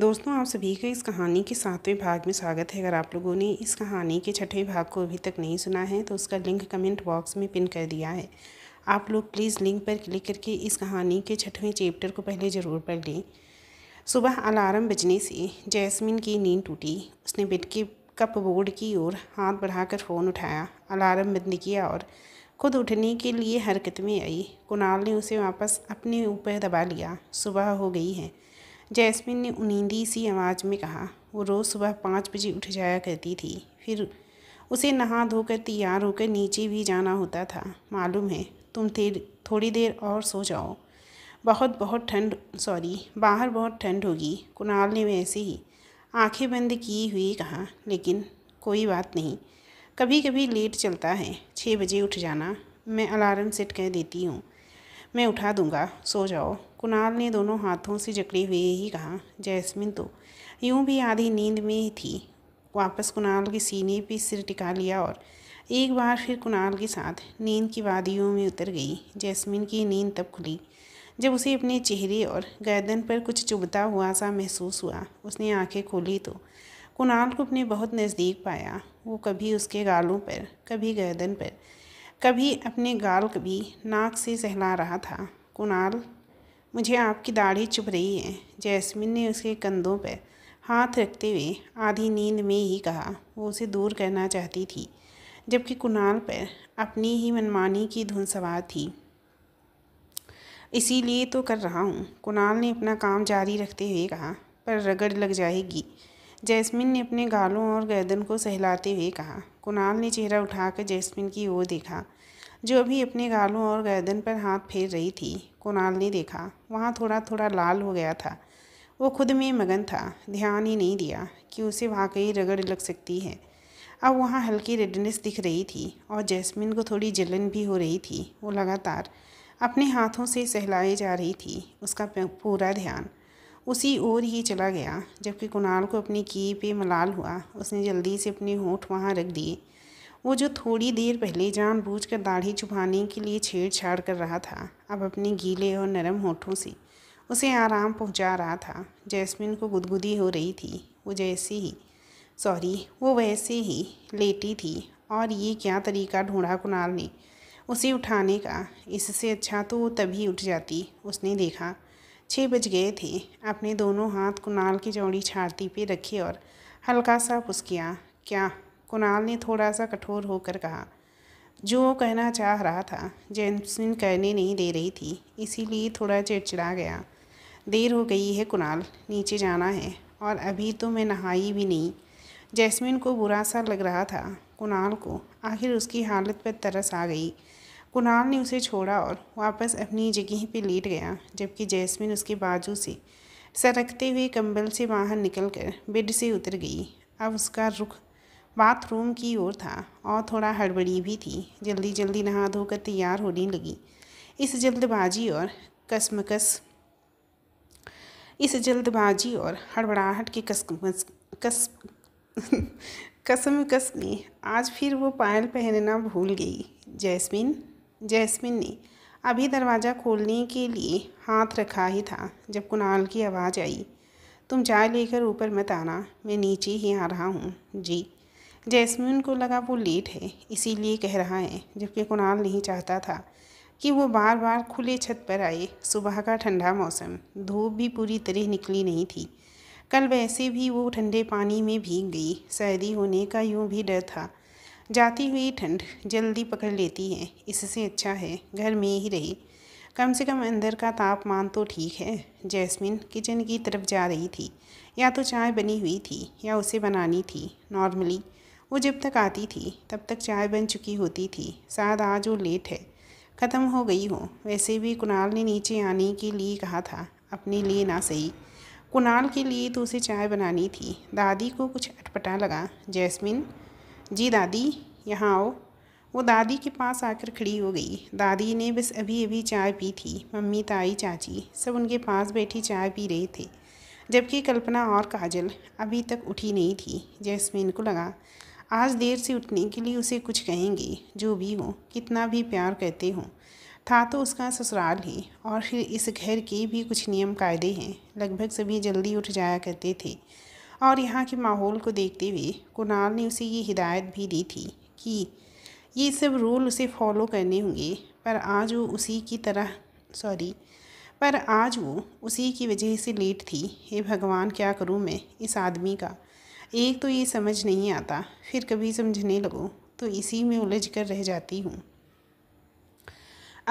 दोस्तों आप सभी का इस कहानी के सातवें भाग में स्वागत है अगर आप लोगों ने इस कहानी के छठवें भाग को अभी तक नहीं सुना है तो उसका लिंक कमेंट बॉक्स में पिन कर दिया है आप लोग प्लीज़ लिंक पर क्लिक करके इस कहानी के छठवें चैप्टर को पहले ज़रूर पढ़ लें सुबह अलार्म बजने से जैस्मिन की नींद टूटी उसने बेड के कप बोर्ड की ओर हाथ बढ़ाकर फ़ोन उठाया अलार्म बंद किया और खुद उठने के लिए हरकत में आई कुणाल ने उसे वापस अपने ऊपर दबा लिया सुबह हो गई है जैस्मिन ने उनींदी सी आवाज़ में कहा वो रोज़ सुबह पाँच बजे उठ जाया करती थी फिर उसे नहा धोकर तैयार होकर नीचे भी जाना होता था मालूम है तुम देर थोड़ी देर और सो जाओ बहुत बहुत ठंड सॉरी बाहर बहुत ठंड होगी कुणाल ने वैसे ही आंखें बंद की हुई कहा लेकिन कोई बात नहीं कभी कभी लेट चलता है छः बजे उठ जाना मैं अलार्म सेट कर देती हूँ मैं उठा दूंगा सो जाओ कुणाल ने दोनों हाथों से जकड़े हुए ही कहा जैस्मिन तो यूं भी आधी नींद में ही थी वापस कुणाल के सीने पर सिर टिका लिया और एक बार फिर कुणाल के साथ नींद की वादियों में उतर गई जैस्मिन की नींद तब खुली जब उसे अपने चेहरे और गर्दन पर कुछ चुभता हुआ सा महसूस हुआ उसने आंखें खोली तो कुणाल को अपने बहुत नज़दीक पाया वो कभी उसके गालों पर कभी गर्दन पर कभी अपने गाल कभी नाक से सहला रहा था कुणाल मुझे आपकी दाढ़ी चुभ रही है जैस्मिन ने उसके कंधों पर हाथ रखते हुए आधी नींद में ही कहा वो उसे दूर करना चाहती थी जबकि कुणाल पर अपनी ही मनमानी की धुन सवार थी इसीलिए तो कर रहा हूँ कुणाल ने अपना काम जारी रखते हुए कहा पर रगड़ लग जाएगी जैस्मिन ने अपने गालों और गर्दन को सहलाते हुए कहा कुणाल ने चेहरा उठाकर जैस्मिन की ओर देखा जो अभी अपने गालों और गर्दन पर हाथ फेर रही थी कुणाल ने देखा वहाँ थोड़ा थोड़ा लाल हो गया था वो खुद में मगन था ध्यान ही नहीं दिया कि उसे वाकई रगड़ लग सकती है अब वहाँ हल्की रेडनेस दिख रही थी और जैस्मिन को थोड़ी जलन भी हो रही थी वो लगातार अपने हाथों से सहलाई जा रही थी उसका पूरा ध्यान उसी ओर ही चला गया जबकि कुणाल को अपनी की पे मलाल हुआ उसने जल्दी से अपने होठ वहाँ रख दिए वो जो थोड़ी देर पहले जानबूझकर दाढ़ी छुपाने के लिए छेड़छाड़ कर रहा था अब अपने गीले और नरम होठों से उसे आराम पहुंचा रहा था जैस्मिन को गुदगुदी हो रही थी वो जैसे ही सॉरी वो वैसे ही लेटी थी और ये क्या तरीका ढूंढा कुणाल ने उसे उठाने का इससे अच्छा तो वो तभी उठ जाती उसने देखा छः बज गए थे अपने दोनों हाथ कुणाल की चौड़ी छाती पे रखे और हल्का सा किया क्या कुणाल ने थोड़ा सा कठोर होकर कहा जो वो कहना चाह रहा था जैनसिन कहने नहीं दे रही थी इसीलिए थोड़ा चिड़चिड़ा गया देर हो गई है कुणाल नीचे जाना है और अभी तो मैं नहाई भी नहीं जैस्मिन को बुरा सा लग रहा था कुणाल को आखिर उसकी हालत पर तरस आ गई कुणाल ने उसे छोड़ा और वापस अपनी जगह पे लेट गया जबकि जैस्मिन उसके बाजू से सरकते हुए कंबल से बाहर निकलकर बेड से उतर गई अब उसका रुख बाथरूम की ओर था और थोड़ा हड़बड़ी भी थी जल्दी जल्दी नहा धोकर तैयार होने लगी इस जल्दबाजी और कसमकस इस जल्दबाजी और हड़बड़ाहट के कस कस कसम कस में आज फिर वो पायल पहनना भूल गई जैस्मिन जैस्मिन ने अभी दरवाज़ा खोलने के लिए हाथ रखा ही था जब कुणाल की आवाज़ आई तुम चाय लेकर ऊपर मत आना मैं नीचे ही आ रहा हूँ जी जैस्मिन को लगा वो लेट है इसीलिए कह रहा है जबकि कुणाल नहीं चाहता था कि वो बार बार खुले छत पर आए सुबह का ठंडा मौसम धूप भी पूरी तरह निकली नहीं थी कल वैसे भी वो ठंडे पानी में भीग गई सर्दी होने का यूँ भी डर था जाती हुई ठंड जल्दी पकड़ लेती है इससे अच्छा है घर में ही रहे कम से कम अंदर का तापमान तो ठीक है जैस्मिन किचन की तरफ जा रही थी या तो चाय बनी हुई थी या उसे बनानी थी नॉर्मली वो जब तक आती थी तब तक चाय बन चुकी होती थी शायद आज वो लेट है ख़त्म हो गई हो वैसे भी कुणाल ने नीचे आने के लिए कहा था अपने लिए ना सही कुणाल के लिए तो उसे चाय बनानी थी दादी को कुछ अटपटा लगा जैस्मिन जी दादी यहाँ आओ वो दादी के पास आकर खड़ी हो गई दादी ने बस अभी अभी चाय पी थी मम्मी ताई चाची सब उनके पास बैठी चाय पी रहे थे जबकि कल्पना और काजल अभी तक उठी नहीं थी जैसमिन को लगा आज देर से उठने के लिए उसे कुछ कहेंगे जो भी हो कितना भी प्यार कहते हों था तो उसका ससुराल ही और फिर इस घर के भी कुछ नियम कायदे हैं लगभग सभी जल्दी उठ जाया करते थे और यहाँ के माहौल को देखते हुए कुणाल ने उसे ये हिदायत भी दी थी कि ये सब रूल उसे फॉलो करने होंगे पर आज वो उसी की तरह सॉरी पर आज वो उसी की वजह से लेट थी हे भगवान क्या करूँ मैं इस आदमी का एक तो ये समझ नहीं आता फिर कभी समझने लगो तो इसी में उलझ कर रह जाती हूँ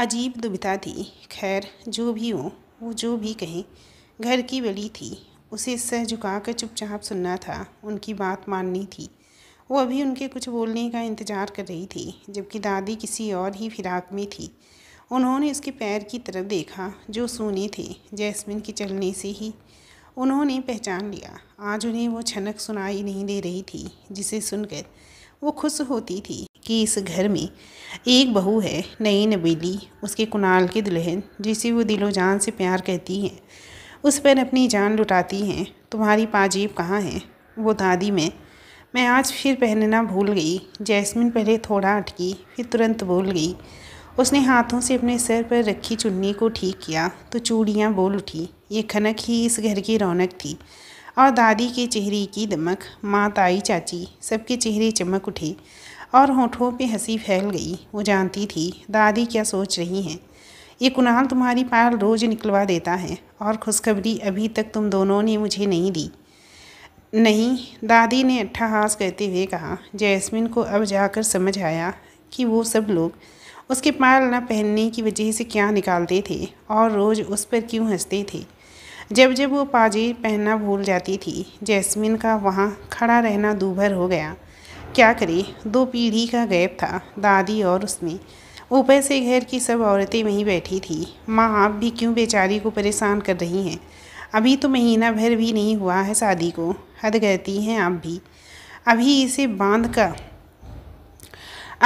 अजीब दुविधा थी खैर जो भी हो वो जो भी कहें घर की बली थी उसे सह झुका कर चुपचाप सुनना था उनकी बात माननी थी वो अभी उनके कुछ बोलने का इंतज़ार कर रही थी जबकि दादी किसी और ही फिराक में थी उन्होंने उसके पैर की तरफ देखा जो सोने थे जैस्मिन के चलने से ही उन्होंने पहचान लिया आज उन्हें वो छनक सुनाई नहीं दे रही थी जिसे सुनकर वो खुश होती थी कि इस घर में एक बहू है नई नबेली उसके कुणाल की दुल्हन जिसे वो दिलो जान से प्यार कहती हैं उस पर अपनी जान लुटाती हैं तुम्हारी पाजीब कहाँ है वो दादी में मैं आज फिर पहनना भूल गई जैस्मिन पहले थोड़ा अटकी फिर तुरंत बोल गई उसने हाथों से अपने सर पर रखी चुन्नी को ठीक किया तो चूड़ियाँ बोल उठी ये खनक ही इस घर की रौनक थी और दादी के चेहरे की दमक माँ ताई चाची सबके चेहरे चमक उठे और होठों पे हंसी फैल गई वो जानती थी दादी क्या सोच रही हैं ये कुणाल तुम्हारी पायल रोज निकलवा देता है और खुशखबरी अभी तक तुम दोनों ने मुझे नहीं दी नहीं दादी ने अट्ठाहास कहते हुए कहा जैस्मिन को अब जाकर समझ आया कि वो सब लोग उसके पायल न पहनने की वजह से क्या निकालते थे और रोज़ उस पर क्यों हंसते थे जब जब वो पाजेब पहनना भूल जाती थी जैस्मिन का वहाँ खड़ा रहना दूभर हो गया क्या करे दो पीढ़ी का गैप था दादी और उसमें ऊपर से घर की सब औरतें वहीं बैठी थी माँ आप भी क्यों बेचारी को परेशान कर रही हैं अभी तो महीना भर भी नहीं हुआ है शादी को हद कहती हैं आप भी अभी इसे बांध कर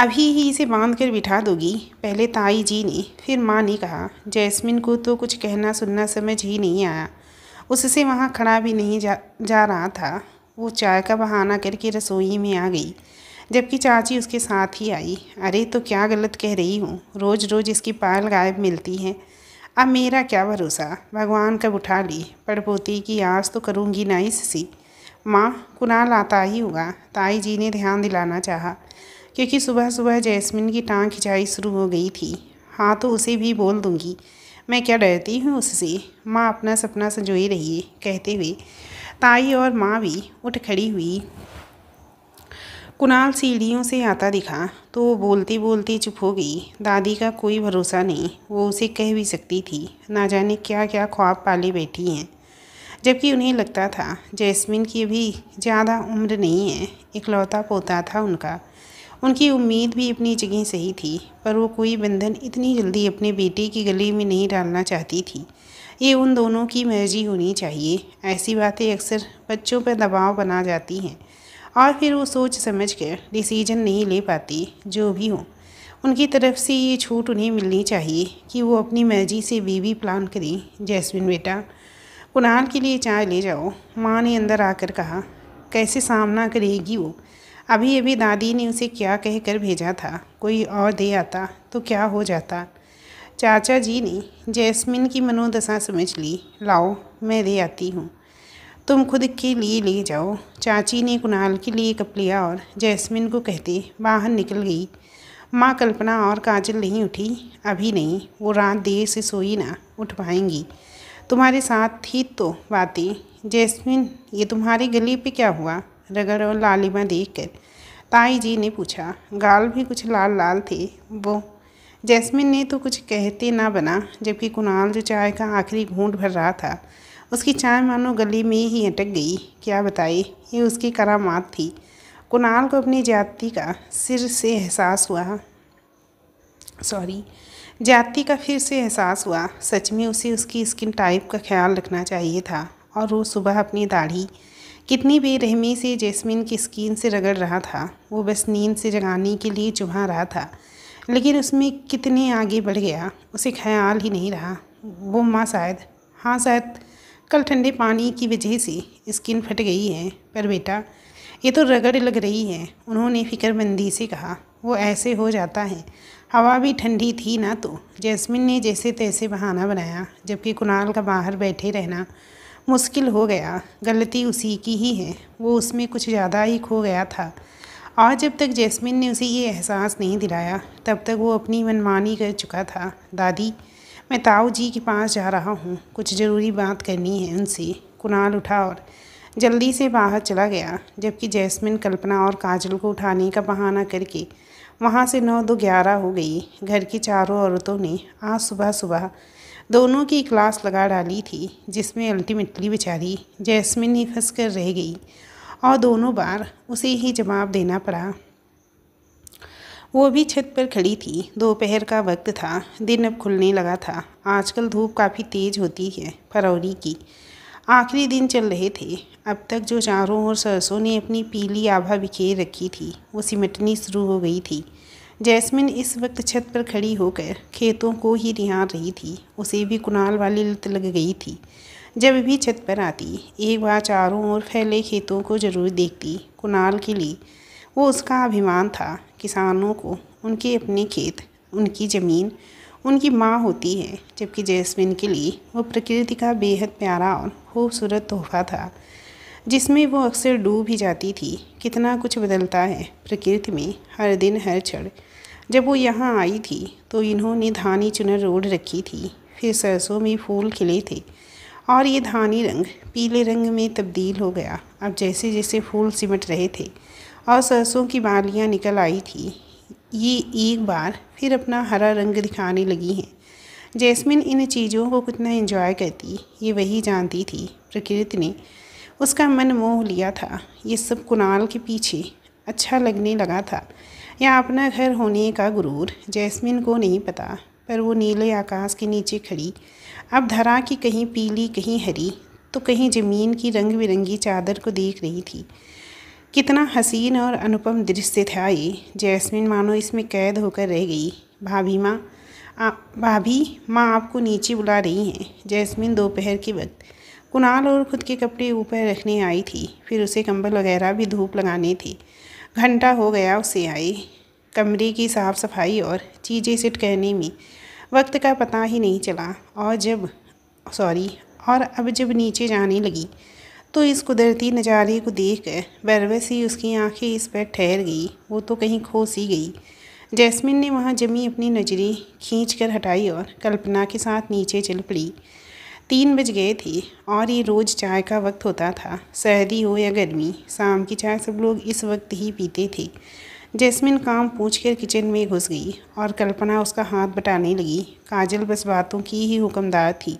अभी ही इसे बांध कर बिठा दोगी पहले ताई जी ने फिर माँ ने कहा जैस्मिन को तो कुछ कहना सुनना समझ ही नहीं आया उससे वहाँ खड़ा भी नहीं जा जा रहा था वो चाय का बहाना करके रसोई में आ गई जबकि चाची उसके साथ ही आई अरे तो क्या गलत कह रही हूँ रोज़ रोज़ इसकी पाल गायब मिलती है अब मेरा क्या भरोसा भगवान कब उठा ली पड़पोती की आज तो करूँगी ना इससी माँ कुनाल आता ही होगा ताई जी ने ध्यान दिलाना चाहा क्योंकि सुबह सुबह जैस्मिन की टांग खिंचाई शुरू हो गई थी हाँ तो उसे भी बोल दूँगी मैं क्या डरती हूँ उससे माँ अपना सपना संजोए रहिए कहते हुए ताई और माँ भी उठ खड़ी हुई कुणाल सीढ़ियों से आता दिखा तो वो बोलती बोलती चुप हो गई दादी का कोई भरोसा नहीं वो उसे कह भी सकती थी ना जाने क्या क्या ख्वाब पाले बैठी हैं जबकि उन्हें लगता था जैस्मिन की भी ज़्यादा उम्र नहीं है इकलौता पोता था उनका उनकी उम्मीद भी अपनी जगह सही थी पर वो कोई बंधन इतनी जल्दी अपने बेटे की गले में नहीं डालना चाहती थी ये उन दोनों की मर्जी होनी चाहिए ऐसी बातें अक्सर बच्चों पर दबाव बना जाती हैं और फिर वो सोच समझ कर डिसीजन नहीं ले पाती जो भी हो उनकी तरफ से ये छूट उन्हें मिलनी चाहिए कि वो अपनी मर्जी से बीवी प्लान करें जैस्मिन बेटा कुणाल के लिए चाय ले जाओ माँ ने अंदर आकर कहा कैसे सामना करेगी वो अभी अभी दादी ने उसे क्या कहकर भेजा था कोई और दे आता तो क्या हो जाता चाचा जी ने जैस्मिन की मनोदशा समझ ली लाओ मैं दे आती हूँ तुम खुद के लिए ले जाओ चाची ने कुणाल के लिए कप लिया और जैस्मिन को कहते बाहर निकल गई माँ कल्पना और काजल नहीं उठी अभी नहीं वो रात देर से सोई ना उठ पाएंगी तुम्हारे साथ थी तो बातें जैस्मिन ये तुम्हारे गले पे क्या हुआ रगड़ और लालिमा देख कर ताई जी ने पूछा गाल भी कुछ लाल लाल थे वो जैस्मिन ने तो कुछ कहते ना बना जबकि कुणाल जो चाय का आखिरी घूंट भर रहा था उसकी चाय मानो गली में ही अटक गई क्या बताए ये उसकी करामात थी कुणाल को अपनी जाति का सिर से एहसास हुआ सॉरी जाति का फिर से एहसास हुआ सच में उसे उसकी स्किन टाइप का ख्याल रखना चाहिए था और रोज़ सुबह अपनी दाढ़ी कितनी बेरहमी से जैस्मिन की स्किन से रगड़ रहा था वो बस नींद से जगाने के लिए चुभा रहा था लेकिन उसमें कितने आगे बढ़ गया उसे ख्याल ही नहीं रहा वो माँ शायद हाँ शायद कल ठंडे पानी की वजह से स्किन फट गई है पर बेटा ये तो रगड़ लग रही है उन्होंने फिक्रमंदी से कहा वो ऐसे हो जाता है हवा भी ठंडी थी ना तो जैस्मिन ने जैसे तैसे बहाना बनाया जबकि कुणाल का बाहर बैठे रहना मुश्किल हो गया गलती उसी की ही है वो उसमें कुछ ज़्यादा ही खो गया था और जब तक जैस्मिन ने उसे ये एहसास नहीं दिलाया तब तक वो अपनी मनमानी कर चुका था दादी मैं ताऊ जी के पास जा रहा हूँ कुछ ज़रूरी बात करनी है उनसे कुणाल उठा और जल्दी से बाहर चला गया जबकि जैस्मिन कल्पना और काजल को उठाने का बहाना करके वहाँ से नौ दो ग्यारह हो गई घर की चारों औरतों ने आज सुबह सुबह दोनों की क्लास लगा डाली थी जिसमें अल्टीमेटली बेचारी जैस्मिन ही फंस कर रह गई और दोनों बार उसे ही जवाब देना पड़ा वो भी छत पर खड़ी थी दोपहर का वक्त था दिन अब खुलने लगा था आजकल धूप काफ़ी तेज़ होती है फरवरी की आखिरी दिन चल रहे थे अब तक जो चारों ओर सरसों ने अपनी पीली आभा बिखेर रखी थी वो सिमटनी शुरू हो गई थी जैस्मिन इस वक्त छत पर खड़ी होकर खेतों को ही निहार रही थी उसे भी कुनाल वाली लत लग गई थी जब भी छत पर आती एक बार चारों ओर फैले खेतों को जरूर देखती कुनाल के लिए वो उसका अभिमान था किसानों को उनके अपने खेत उनकी ज़मीन उनकी माँ होती है जबकि जैस्मिन के लिए वो प्रकृति का बेहद प्यारा और खूबसूरत तोहफा था जिसमें वो अक्सर डूब ही जाती थी कितना कुछ बदलता है प्रकृति में हर दिन हर क्षण जब वो यहाँ आई थी तो इन्होंने धानी चुनर रोड रखी थी फिर सरसों में फूल खिले थे और ये धानी रंग पीले रंग में तब्दील हो गया अब जैसे जैसे फूल सिमट रहे थे और सरसों की बालियाँ निकल आई थी ये एक बार फिर अपना हरा रंग दिखाने लगी हैं जैस्मिन इन चीज़ों को कितना एंजॉय करती ये वही जानती थी प्रकृति ने उसका मन मोह लिया था ये सब कुणाल के पीछे अच्छा लगने लगा था या अपना घर होने का गुरूर जैस्मिन को नहीं पता पर वो नीले आकाश के नीचे खड़ी अब धरा की कहीं पीली कहीं हरी तो कहीं ज़मीन की रंग बिरंगी चादर को देख रही थी कितना हसीन और अनुपम दृश्य था ये जैस्मिन मानो इसमें कैद होकर रह गई भाभी माँ भाभी माँ आपको नीचे बुला रही हैं जैस्मिन दोपहर के वक्त कुणाल और खुद के कपड़े ऊपर रखने आई थी फिर उसे कंबल वगैरह भी धूप लगाने थे घंटा हो गया उसे आए कमरे की साफ़ सफाई और चीज़ें सिट कहने में वक्त का पता ही नहीं चला और जब सॉरी और अब जब नीचे जाने लगी तो इस कुदरती नज़ारे को देख कर बरवे ही उसकी आंखें इस पर ठहर गई वो तो कहीं खो सी गई जैस्मिन ने वहाँ जमी अपनी नजरें खींच कर हटाई और कल्पना के साथ नीचे चल पड़ी तीन बज गए थे और ये रोज़ चाय का वक्त होता था सर्दी हो या गर्मी शाम की चाय सब लोग इस वक्त ही पीते थे जैस्मिन काम पूछ कर किचन में घुस गई और कल्पना उसका हाथ बटाने लगी काजल बस बातों की ही हुक्मदार थी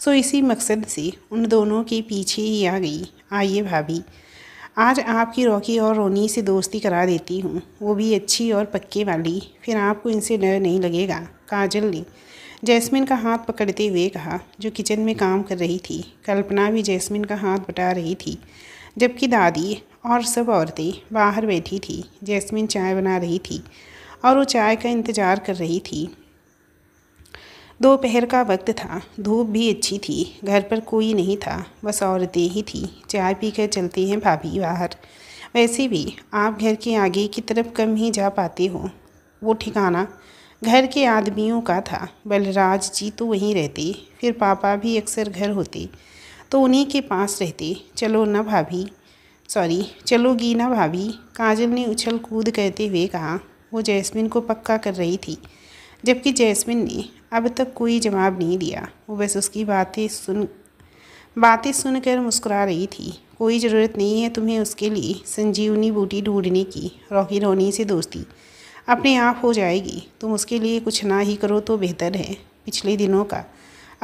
सो इसी मकसद से उन दोनों के पीछे ही आ गई आइए भाभी आज आपकी रॉकी और रोनी से दोस्ती करा देती हूँ वो भी अच्छी और पक्के वाली फिर आपको इनसे डर नहीं लगेगा काजल ने जैस्मिन का हाथ पकड़ते हुए कहा जो किचन में काम कर रही थी कल्पना भी जैस्मिन का हाथ बटा रही थी जबकि दादी और सब औरतें बाहर बैठी थी जैस्मिन चाय बना रही थी और वो चाय का इंतज़ार कर रही थी दोपहर का वक्त था धूप भी अच्छी थी घर पर कोई नहीं था बस औरतें ही थी चाय पी कर चलते हैं भाभी बाहर वैसे भी आप घर के आगे की तरफ कम ही जा पाते हो वो ठिकाना घर के आदमियों का था बलराज जी तो वहीं रहते फिर पापा भी अक्सर घर होते तो उन्हीं के पास रहते चलो ना भाभी सॉरी चलोगी ना भाभी काजल ने उछल कूद कहते हुए कहा वो जैस्मिन को पक्का कर रही थी जबकि जैस्मिन ने अब तक कोई जवाब नहीं दिया वो बस उसकी बातें सुन बातें सुनकर मुस्कुरा रही थी कोई ज़रूरत नहीं है तुम्हें उसके लिए संजीवनी बूटी ढूंढने की रॉकी रोनी से दोस्ती अपने आप हो जाएगी तुम उसके लिए कुछ ना ही करो तो बेहतर है पिछले दिनों का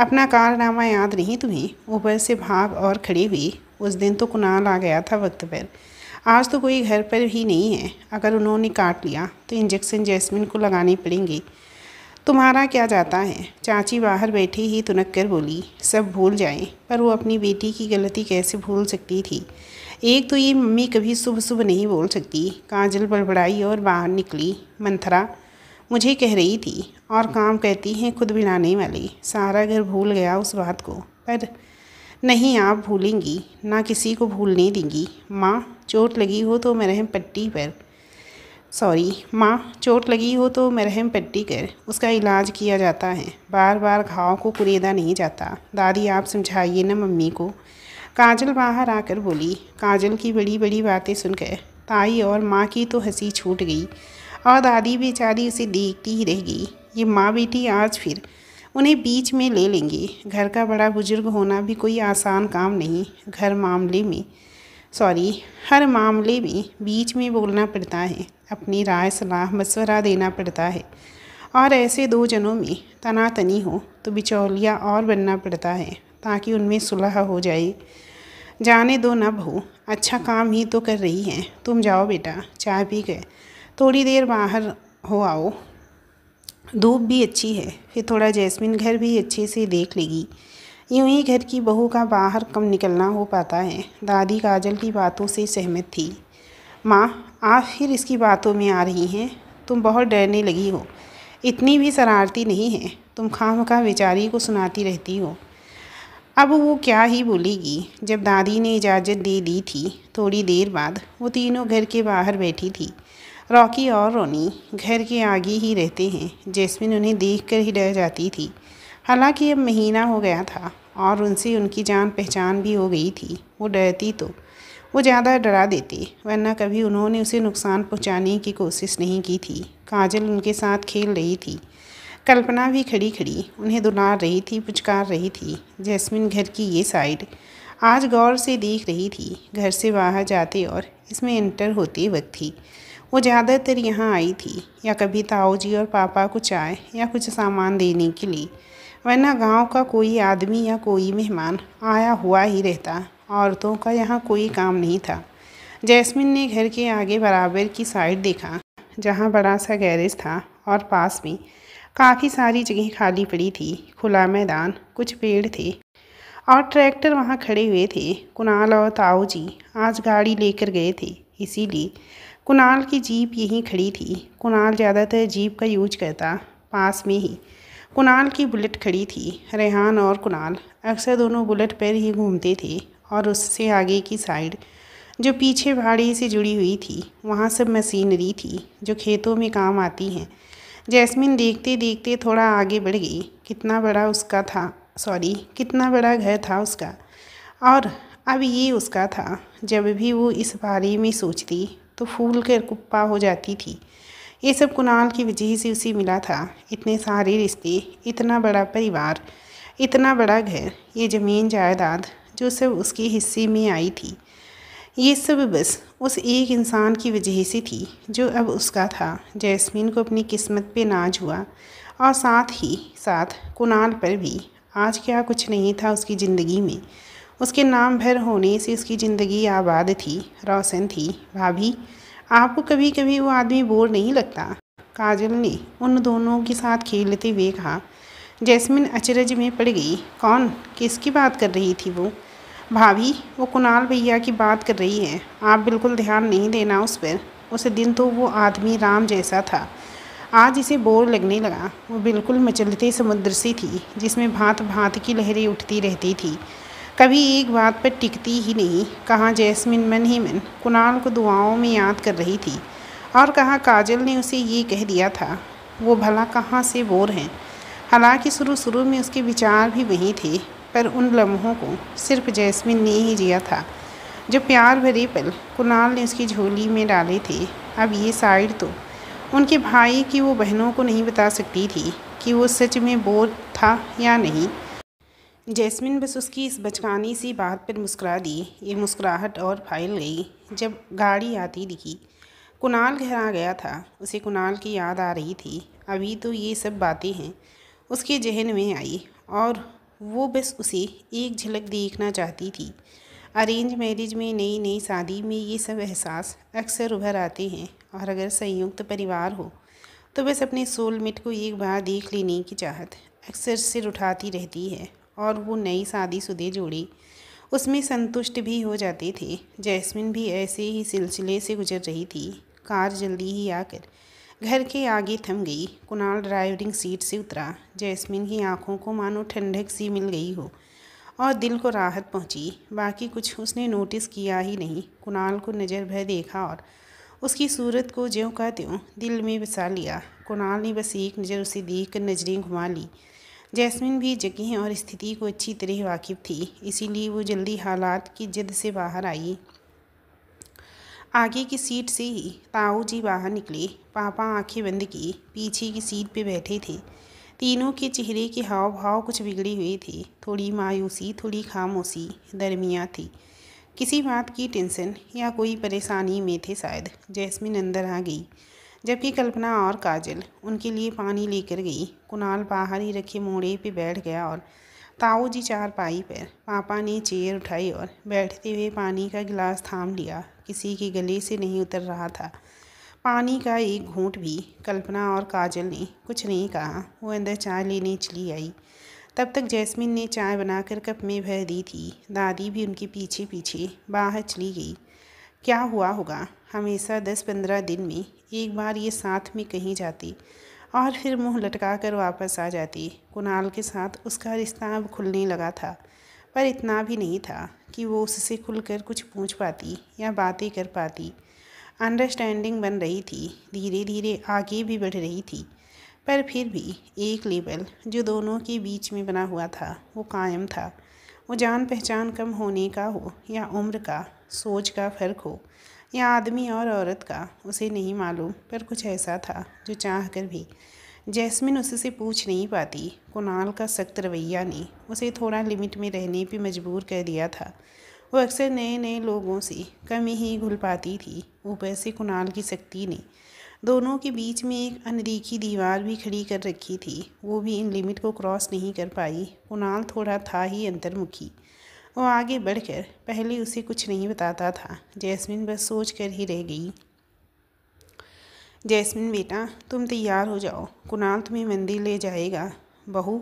अपना कारनामा याद नहीं तुम्हें ऊपर से भाग और खड़े हुए उस दिन तो कुनाल आ गया था वक्त पर आज तो कोई घर पर ही नहीं है अगर उन्होंने काट लिया तो इंजेक्शन जैस्मिन को लगाने पड़ेंगे तुम्हारा क्या जाता है चाची बाहर बैठी ही कर बोली सब भूल जाए पर वो अपनी बेटी की गलती कैसे भूल सकती थी एक तो ये मम्मी कभी सुबह सुबह नहीं बोल सकती काजल बड़बड़ाई और बाहर निकली मंथरा मुझे कह रही थी और काम कहती हैं खुद मिलाने वाली सारा घर भूल गया उस बात को पर नहीं आप भूलेंगी ना किसी को भूलने देंगी माँ चोट लगी हो तो मरहम पट्टी पर सॉरी माँ चोट लगी हो तो मरहम पट्टी कर उसका इलाज किया जाता है बार बार घाव को कुरेदा नहीं जाता दादी आप समझाइए ना मम्मी को काजल बाहर आकर बोली काजल की बड़ी बड़ी बातें सुनकर ताई और माँ की तो हंसी छूट गई और दादी बेचारी उसे देखती ही रह गई ये माँ बेटी आज फिर उन्हें बीच में ले लेंगे घर का बड़ा बुजुर्ग होना भी कोई आसान काम नहीं घर मामले में सॉरी हर मामले में बीच में बोलना पड़ता है अपनी राय सलाह मशवरा देना पड़ता है और ऐसे दो जनों में तनातनी हो तो बिचौलिया और बनना पड़ता है ताकि उनमें सुलह हो जाए जाने दो न बहु अच्छा काम ही तो कर रही हैं तुम जाओ बेटा चाय पी गए थोड़ी देर बाहर हो आओ धूप भी अच्छी है फिर थोड़ा जैस्मिन घर भी अच्छे से देख लेगी यूं ही घर की बहू का बाहर कम निकलना हो पाता है दादी काजल की बातों से सहमत थी माँ आप फिर इसकी बातों में आ रही हैं तुम बहुत डरने लगी हो इतनी भी शरारती नहीं है तुम खाम खा बेचारी को सुनाती रहती हो अब वो क्या ही बोलेगी जब दादी ने इजाज़त दे दी थी थोड़ी देर बाद वो तीनों घर के बाहर बैठी थी रॉकी और रोनी घर के आगे ही रहते हैं जैस्मिन उन्हें देख कर ही डर जाती थी हालांकि अब महीना हो गया था और उनसे उनकी जान पहचान भी हो गई थी वो डरती तो वो ज़्यादा डरा देते वरना कभी उन्होंने उसे नुकसान पहुंचाने की कोशिश नहीं की थी काजल उनके साथ खेल रही थी कल्पना भी खड़ी खड़ी उन्हें दुलार रही थी पुचकार रही थी जैस्मिन घर की ये साइड आज गौर से देख रही थी घर से बाहर जाते और इसमें इंटर होते वक्त थी वो ज़्यादातर यहाँ आई थी या कभी ताऊ जी और पापा को चाय या कुछ सामान देने के लिए वरना गांव का कोई आदमी या कोई मेहमान आया हुआ ही रहता औरतों का यहाँ कोई काम नहीं था जैस्मिन ने घर के आगे बराबर की साइड देखा जहाँ बड़ा सा गैरेज था और पास में काफ़ी सारी जगह खाली पड़ी थी खुला मैदान कुछ पेड़ थे और ट्रैक्टर वहाँ खड़े हुए थे कुणाल और ताऊ जी आज गाड़ी लेकर गए थे इसीलिए कुणाल की जीप यहीं खड़ी थी कुणाल ज़्यादातर जीप का यूज करता पास में ही कुणाल की बुलेट खड़ी थी रेहान और कुणाल अक्सर दोनों बुलेट पर ही घूमते थे और उससे आगे की साइड जो पीछे भाड़ी से जुड़ी हुई थी वहाँ सब मशीनरी थी जो खेतों में काम आती हैं जैस्मिन देखते देखते थोड़ा आगे बढ़ गई कितना बड़ा उसका था सॉरी कितना बड़ा घर था उसका और अब ये उसका था जब भी वो इस बारे में सोचती तो फूल कर कुप्पा हो जाती थी ये सब कुणाल की वजह से उसे मिला था इतने सारे रिश्ते इतना बड़ा परिवार इतना बड़ा घर ये ज़मीन जायदाद जो सब उसके हिस्से में आई थी ये सब बस उस एक इंसान की वजह से थी जो अब उसका था जैस्मीन को अपनी किस्मत पे नाज हुआ और साथ ही साथ कुणाल पर भी आज क्या कुछ नहीं था उसकी ज़िंदगी में उसके नाम भर होने से उसकी ज़िंदगी आबाद थी रोशन थी भाभी आपको कभी कभी वो आदमी बोर नहीं लगता काजल ने उन दोनों के साथ खेलते हुए कहा जैस्मिन अचरज में पड़ गई कौन किसकी बात कर रही थी वो भाभी वो कुणाल भैया की बात कर रही है आप बिल्कुल ध्यान नहीं देना उस पर उस दिन तो वो आदमी राम जैसा था आज इसे बोर लगने लगा वो बिल्कुल मचलते समुद्र सी थी जिसमें भांत भांत की लहरें उठती रहती थी कभी एक बात पर टिकती ही नहीं कहाँ जैस्मिन मन ही मन कुणाल को दुआओं में याद कर रही थी और कहाँ काजल ने उसे ये कह दिया था वो भला कहाँ से बोर हैं हालांकि शुरू शुरू में उसके विचार भी वही थे पर उन लम्हों को सिर्फ जैस्मिन ने ही जिया था जो प्यार भरी पल कुणाल ने उसकी झोली में डाले थे अब ये साइड तो उनके भाई की वो बहनों को नहीं बता सकती थी कि वो सच में बोर था या नहीं जैस्मिन बस उसकी इस बचकानी सी बात पर मुस्करा दी ये मुस्कुराहट और फैल गई जब गाड़ी आती दिखी कुणाल घर आ गया था उसे कुणाल की याद आ रही थी अभी तो ये सब बातें हैं उसके जहन में आई और वो बस उसे एक झलक देखना चाहती थी अरेंज मैरिज में नई नई शादी में ये सब एहसास अक्सर उभर आते हैं और अगर संयुक्त परिवार हो तो बस अपने सोलमेट को एक बार देख लेने की चाहत अक्सर सिर उठाती रहती है और वो नई शादी शुदे जोड़ी उसमें संतुष्ट भी हो जाते थे जैस्मिन भी ऐसे ही सिलसिले से गुजर रही थी कार जल्दी ही आकर घर के आगे थम गई कुणाल ड्राइविंग सीट से उतरा जैस्मिन की आंखों को मानो ठंडक सी मिल गई हो और दिल को राहत पहुंची बाकी कुछ उसने नोटिस किया ही नहीं कुणाल को नज़र भर देखा और उसकी सूरत को ज्यों का त्यों दिल में बसा लिया कुणाल ने बस एक नज़र उसे देख कर नजरें घुमा ली जैस्मिन भी जगह और स्थिति को अच्छी तरह वाकिफ थी इसीलिए वो जल्दी हालात की जद से बाहर आई आगे की सीट से ही ताऊ जी बाहर निकले पापा आंखें बंद की पीछे की सीट पे बैठे थे तीनों के चेहरे के हाव भाव कुछ बिगड़े हुए थे थोड़ी मायूसी थोड़ी खामोशी दरमिया थी किसी बात की टेंशन या कोई परेशानी में थे शायद जैस्मिन अंदर आ गई जबकि कल्पना और काजल उनके लिए पानी लेकर गई कुणाल बाहर ही रखे मोड़े पे बैठ गया और ताऊ जी चार पाई पर पापा ने चेयर उठाई और बैठते हुए पानी का गिलास थाम लिया किसी के गले से नहीं उतर रहा था पानी का एक घूंट भी कल्पना और काजल ने कुछ नहीं कहा वो अंदर चाय लेने चली आई तब तक जैस्मिन ने चाय बनाकर कप में भर दी थी दादी भी उनके पीछे पीछे बाहर चली गई क्या हुआ होगा हमेशा दस पंद्रह दिन में एक बार ये साथ में कहीं जाती और फिर मुंह लटकाकर वापस आ जाती कुणाल के साथ उसका रिश्ता अब खुलने लगा था पर इतना भी नहीं था कि वो उससे खुलकर कुछ पूछ पाती या बातें कर पाती अंडरस्टैंडिंग बन रही थी धीरे धीरे आगे भी बढ़ रही थी पर फिर भी एक लेवल जो दोनों के बीच में बना हुआ था वो कायम था वो जान पहचान कम होने का हो या उम्र का सोच का फ़र्क हो या आदमी और औरत का उसे नहीं मालूम पर कुछ ऐसा था जो चाह कर भी जैस्मिन उससे पूछ नहीं पाती कुणाल का सख्त रवैया ने उसे थोड़ा लिमिट में रहने पर मजबूर कर दिया था वो अक्सर नए नए लोगों से कमी ही घुल पाती थी ऊपर से कुणाल की शक्ति ने दोनों के बीच में एक अनदेखी दीवार भी खड़ी कर रखी थी वो भी इन लिमिट को क्रॉस नहीं कर पाई कुणाल थोड़ा था ही अंतर्मुखी वो आगे बढ़कर पहले उसे कुछ नहीं बताता था जैस्मिन बस सोच कर ही रह गई जैस्मिन बेटा तुम तैयार हो जाओ कुणाल तुम्हें मंदिर ले जाएगा बहू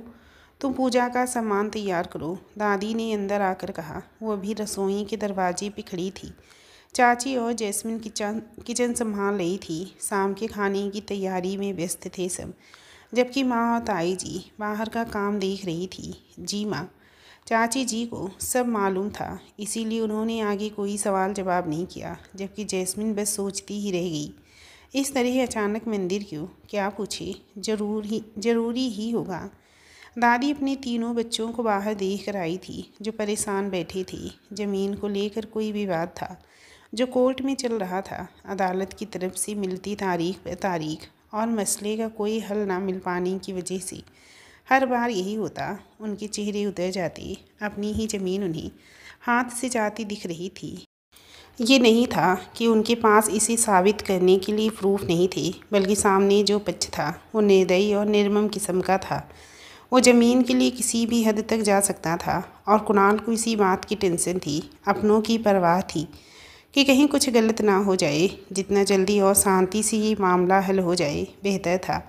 तुम पूजा का सामान तैयार करो दादी ने अंदर आकर कहा वो अभी रसोई के दरवाजे पर खड़ी थी चाची और जैस्मिन किचन किचन संभाल रही थी शाम के खाने की तैयारी में व्यस्त थे सब जबकि माँ और ताई जी बाहर का काम देख रही थी जी माँ चाची जी को सब मालूम था इसीलिए उन्होंने आगे कोई सवाल जवाब नहीं किया जबकि जैस्मिन बस सोचती ही रह गई इस तरह अचानक मंदिर क्यों क्या पूछे जरूर ही जरूरी ही होगा दादी अपने तीनों बच्चों को बाहर देख कर आई थी जो परेशान बैठे थे ज़मीन को लेकर कोई विवाद था जो कोर्ट में चल रहा था अदालत की तरफ से मिलती तारीख पर तारीख और मसले का कोई हल ना मिल पाने की वजह से हर बार यही होता उनके चेहरे उतर जाते अपनी ही ज़मीन उन्हें हाथ से जाती दिख रही थी ये नहीं था कि उनके पास इसे साबित करने के लिए प्रूफ नहीं थे बल्कि सामने जो पक्ष था वो निर्दयी और निर्मम किस्म का था वो ज़मीन के लिए किसी भी हद तक जा सकता था और कुणाल को इसी बात की टेंशन थी अपनों की परवाह थी कि कहीं कुछ गलत ना हो जाए जितना जल्दी और शांति से ये मामला हल हो जाए बेहतर था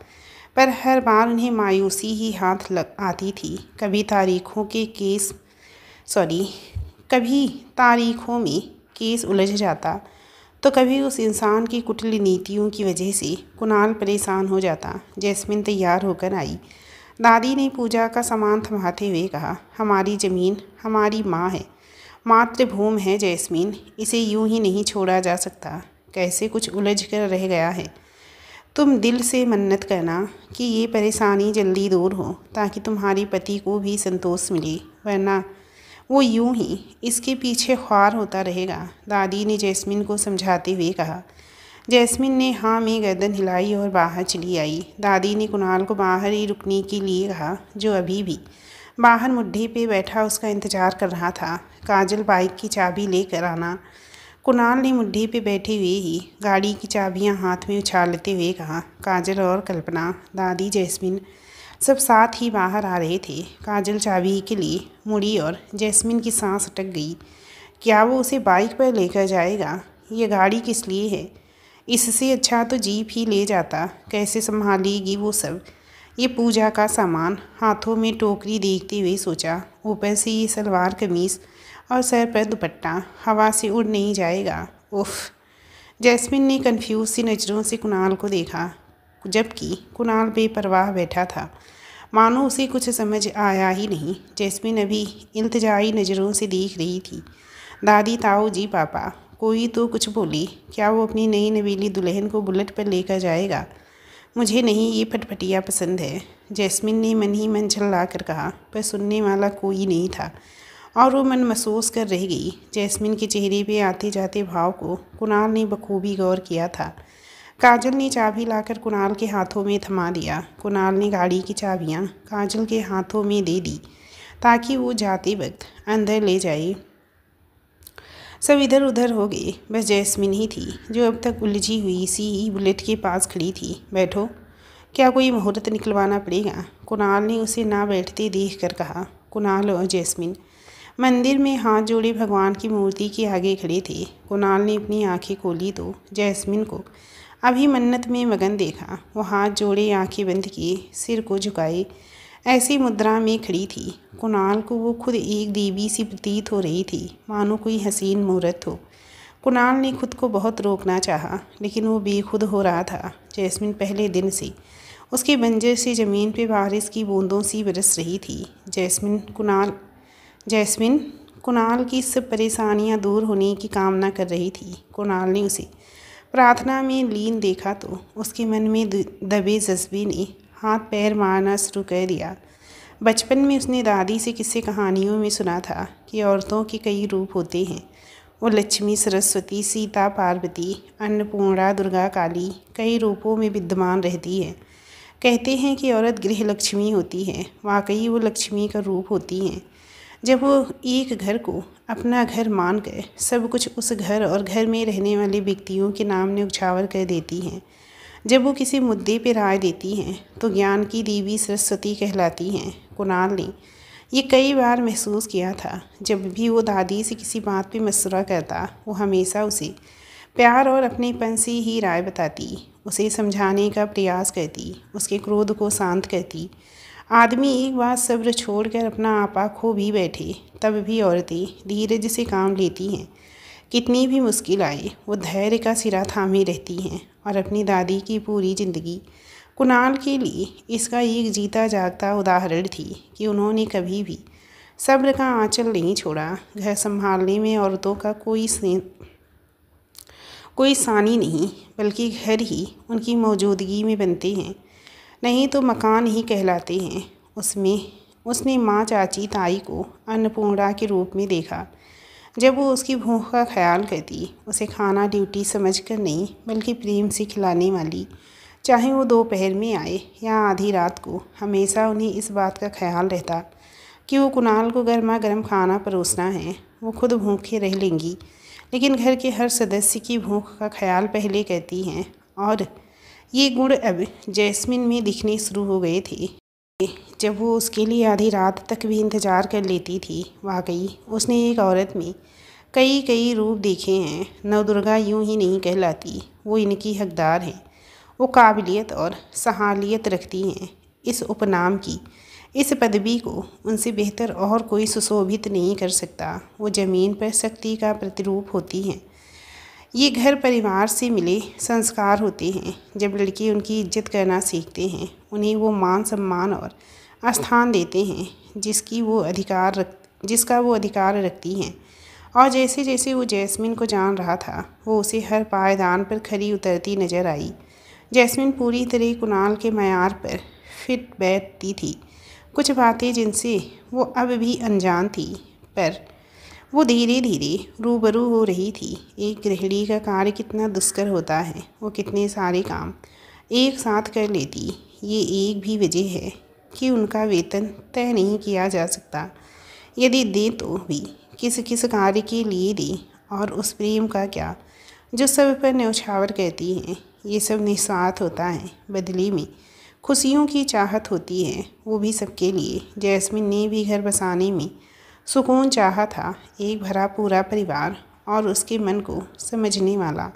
पर हर बार उन्हें मायूसी ही हाथ लग आती थी कभी तारीखों के केस सॉरी कभी तारीखों में केस उलझ जाता तो कभी उस इंसान की कुटिल नीतियों की वजह से कुणाल परेशान हो जाता जैस्मिन तैयार होकर आई दादी ने पूजा का सामान थमाते हुए कहा हमारी ज़मीन हमारी माँ है मातृभूमि है जैस्मिन इसे यूं ही नहीं छोड़ा जा सकता कैसे कुछ उलझ कर रह गया है तुम दिल से मन्नत करना कि ये परेशानी जल्दी दूर हो ताकि तुम्हारे पति को भी संतोष मिले वरना वो यूं ही इसके पीछे ख्वार होता रहेगा दादी ने जैस्मिन को समझाते हुए कहा जैस्मिन ने हाँ में गर्दन हिलाई और बाहर चली आई दादी ने कुणाल को बाहर ही रुकने के लिए कहा जो अभी भी बाहर मुड्ढे पे बैठा उसका इंतज़ार कर रहा था काजल बाइक की चाबी लेकर आना कुणाल ने मुड्ढी पे बैठे हुए ही गाड़ी की चाबियां हाथ में उछालते हुए कहा काजल और कल्पना दादी जैस्मिन सब साथ ही बाहर आ रहे थे काजल चाबी के लिए मुड़ी और जैस्मिन की सांस अटक गई क्या वो उसे बाइक पर लेकर जाएगा ये गाड़ी किस लिए है इससे अच्छा तो जीप ही ले जाता कैसे संभालेगी वो सब ये पूजा का सामान हाथों में टोकरी देखते हुए सोचा ऊपर से ये सलवार कमीज़ और सर पर दुपट्टा हवा से उड़ नहीं जाएगा उफ जैस्मिन ने कन्फ्यूज सी नज़रों से कुणाल को देखा जबकि कुणाल बेपरवाह बैठा था मानो उसे कुछ समझ आया ही नहीं जैस्मिन अभी इल्तजाई नज़रों से देख रही थी दादी ताऊ जी पापा कोई तो कुछ बोली क्या वो अपनी नई नवीली दुल्हन को बुलेट पर लेकर जाएगा मुझे नहीं ये फटफटिया पसंद है जैस्मिन ने मन ही मन चल कर कहा पर सुनने वाला कोई नहीं था और वो मन महसूस कर रह गई जैस्मिन के चेहरे पे आते जाते भाव को कुणाल ने बखूबी गौर किया था काजल ने चाबी लाकर कुणाल के हाथों में थमा दिया कुणाल ने गाड़ी की चाबियाँ काजल के हाथों में दे दी ताकि वो जाते वक्त अंदर ले जाए सब इधर उधर हो गए बस जैस्मिन ही थी जो अब तक उलझी हुई सी ही बुलेट के पास खड़ी थी बैठो क्या कोई मुहूर्त निकलवाना पड़ेगा कुणाल ने उसे ना बैठते देख कर कहा कुणाल और जैस्मिन मंदिर में हाथ जोड़े भगवान की मूर्ति के आगे खड़े थे कुणाल ने अपनी आंखें खोली तो जैस्मिन को अभी मन्नत में मगन देखा वो हाथ जोड़े आंखें बंद किए सिर को झुकाए ऐसी मुद्रा में खड़ी थी कुणाल को वो खुद एक देवी सी प्रतीत हो रही थी मानो कोई हसीन मुहूर्त हो कुणाल ने खुद को बहुत रोकना चाहा लेकिन वो बेखुद हो रहा था जैस्मिन पहले दिन से उसके बंजर से ज़मीन पे बारिश की बूंदों सी बरस रही थी जैस्मिन कुणाल जैस्मिन कुणाल की सब परेशानियां दूर होने की कामना कर रही थी कुणाल ने उसे प्रार्थना में लीन देखा तो उसके मन में दबे जज्बे ने हाथ पैर मारना शुरू कर दिया बचपन में उसने दादी से किसी कहानियों में सुना था कि औरतों के कई रूप होते हैं वो लक्ष्मी सरस्वती सीता पार्वती अन्नपूर्णा दुर्गा काली कई रूपों में विद्यमान रहती है कहते हैं कि औरत गृह लक्ष्मी होती है वाकई वो लक्ष्मी का रूप होती हैं जब वो एक घर को अपना घर मान गए सब कुछ उस घर और घर में रहने वाले व्यक्तियों के नाम ने उछावर कर देती हैं जब वो किसी मुद्दे पर राय देती हैं तो ज्ञान की देवी सरस्वती कहलाती हैं कुणाल ने ये कई बार महसूस किया था जब भी वो दादी से किसी बात पे मशुरा करता वो हमेशा उसे प्यार और अपनेपन से ही राय बताती उसे समझाने का प्रयास करती उसके क्रोध को शांत करती आदमी एक बार सब्र छोड़कर अपना आपा खो भी बैठे तब भी औरतें धीरज से काम लेती हैं कितनी भी मुश्किल आए वो धैर्य का सिरा थामे रहती हैं और अपनी दादी की पूरी ज़िंदगी कुणाल के लिए इसका एक जीता जागता उदाहरण थी कि उन्होंने कभी भी सब्र का आंचल नहीं छोड़ा घर संभालने में औरतों का कोई कोई सानी नहीं बल्कि घर ही उनकी मौजूदगी में बनते हैं नहीं तो मकान ही कहलाते हैं उसमें उसने माँ चाची ताई को अन्नपूर्णा के रूप में देखा जब वो उसकी भूख का ख्याल करती उसे खाना ड्यूटी समझकर नहीं बल्कि प्रेम से खिलाने वाली चाहे वो दोपहर में आए या आधी रात को हमेशा उन्हें इस बात का ख्याल रहता कि वो कुणाल को गर्मा गर्म खाना परोसना है वो खुद भूखे रह लेंगी लेकिन घर के हर सदस्य की भूख का ख्याल पहले कहती हैं और ये गुण अब जैस्मिन में दिखने शुरू हो गए थे जब वो उसके लिए आधी रात तक भी इंतज़ार कर लेती थी वाकई उसने एक औरत में कई कई रूप देखे हैं नवदुर्गा यूं ही नहीं कहलाती वो इनकी हकदार हैं वो काबिलियत और सहालियत रखती हैं इस उपनाम की इस पदवी को उनसे बेहतर और कोई सुशोभित नहीं कर सकता वो ज़मीन पर शक्ति का प्रतिरूप होती हैं ये घर परिवार से मिले संस्कार होते हैं जब लड़के उनकी इज्जत करना सीखते हैं उन्हें वो मान सम्मान और स्थान देते हैं जिसकी वो अधिकार रख जिसका वो अधिकार रखती हैं और जैसे जैसे वो जैस्मिन को जान रहा था वो उसे हर पायदान पर खड़ी उतरती नज़र आई जैस्मिन पूरी तरह कुणाल के मैार पर फिट बैठती थी कुछ बातें जिनसे वो अब भी अनजान थी पर वो धीरे धीरे रूबरू हो रही थी एक गृहिणी का कार्य कितना दुष्कर होता है वो कितने सारे काम एक साथ कर लेती ये एक भी वजह है कि उनका वेतन तय नहीं किया जा सकता यदि दे तो भी किस किस कार्य के लिए दे और उस प्रेम का क्या जो सब पर न्यौछावर कहती हैं ये सब निस्वार्थ होता है बदले में खुशियों की चाहत होती है वो भी सबके लिए जैस्मिन ने भी घर बसाने में सुकून चाहा था एक भरा पूरा परिवार और उसके मन को समझने वाला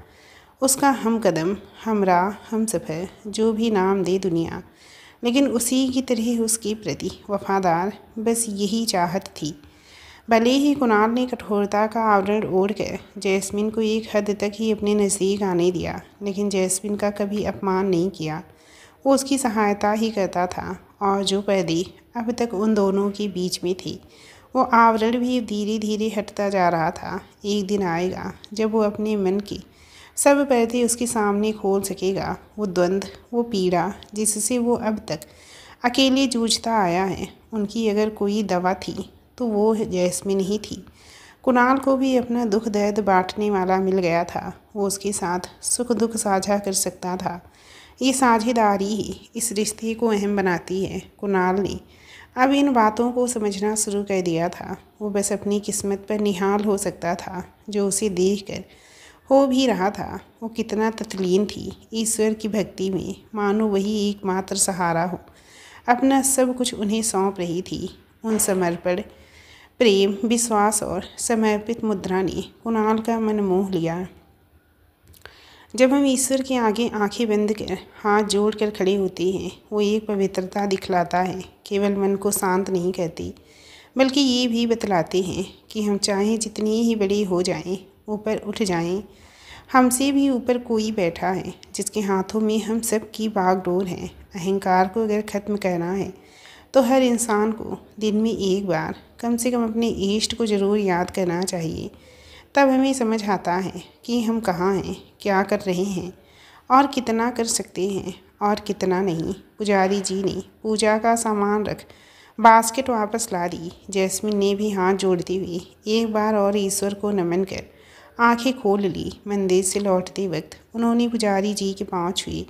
उसका हम कदम हम हम सफ़र जो भी नाम दे दुनिया लेकिन उसी की तरह उसके प्रति वफादार बस यही चाहत थी भले ही कुणाल ने कठोरता का आवरण ओढ़ कर जैस्मिन को एक हद तक ही अपने नज़दीक आने दिया लेकिन जैस्मिन का कभी अपमान नहीं किया वो उसकी सहायता ही करता था और जो पैदी अब तक उन दोनों के बीच में थी वो आवरण भी धीरे धीरे हटता जा रहा था एक दिन आएगा जब वो अपने मन की सब परतें उसके सामने खोल सकेगा वो द्वंद्व वो पीड़ा जिससे वो अब तक अकेले जूझता आया है उनकी अगर कोई दवा थी तो वो जैसमिन ही थी कुणाल को भी अपना दुख दर्द बांटने वाला मिल गया था वो उसके साथ सुख दुख साझा कर सकता था ये साझेदारी ही इस रिश्ते को अहम बनाती है कुणाल ने अब इन बातों को समझना शुरू कर दिया था वो बस अपनी किस्मत पर निहाल हो सकता था जो उसे देख कर हो भी रहा था वो कितना ततलीन थी ईश्वर की भक्ति में मानो वही एकमात्र सहारा हो अपना सब कुछ उन्हें सौंप रही थी उन समर्पण प्रेम विश्वास और समर्पित मुद्रा ने कुणाल का मन मोह लिया जब हम ईश्वर के आगे आंखें बंद कर हाथ जोड़ कर खड़े होते हैं वो एक पवित्रता दिखलाता है केवल मन को शांत नहीं करती बल्कि ये भी बतलाते हैं कि हम चाहे जितने ही बड़े हो जाएं ऊपर उठ जाएं हमसे भी ऊपर कोई बैठा है जिसके हाथों में हम सब की बागडोर है अहंकार को अगर ख़त्म करना है तो हर इंसान को दिन में एक बार कम से कम अपने इष्ट को ज़रूर याद करना चाहिए तब हमें समझ आता है कि हम कहाँ हैं क्या कर रहे हैं और कितना कर सकते हैं और कितना नहीं पुजारी जी ने पूजा का सामान रख बास्केट वापस ला दी जैस्मिन ने भी हाथ जोड़ती हुई एक बार और ईश्वर को नमन कर आंखें खोल ली मंदिर से लौटते वक्त उन्होंने पुजारी जी के पाँव छुए